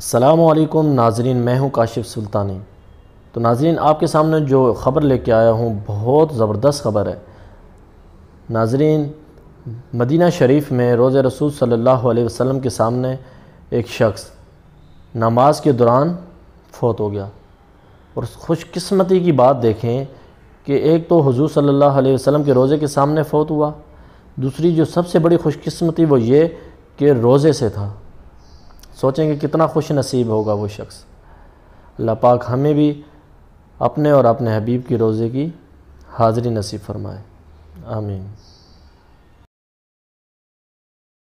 अल्लाम नाजरीन मैं हूं काशिफ सुल्तानी तो नाजरीन आपके सामने जो ख़बर लेके आया हूं बहुत ज़बरदस्त ख़बर है नाजरीन मदीना शरीफ में रोज़ रसूल सल्लल्लाहु अलैहि वसल्लम के सामने एक शख्स नमाज के दौरान फ़ोत हो गया और खुशकस्मती की बात देखें कि एक तो हुजूर सल्लल्लाहु अलैहि वसल्लम के रोज़े के सामने फ़ोत हुआ दूसरी जो सबसे बड़ी खुशकस्मती वो ये कि रोज़े से था सोचेंगे कितना खुश नसीब होगा वो शख्स अल्लाह पाक हमें भी अपने और अपने हबीब की रोज़े की हाज़री नसीब फरमाए आमीन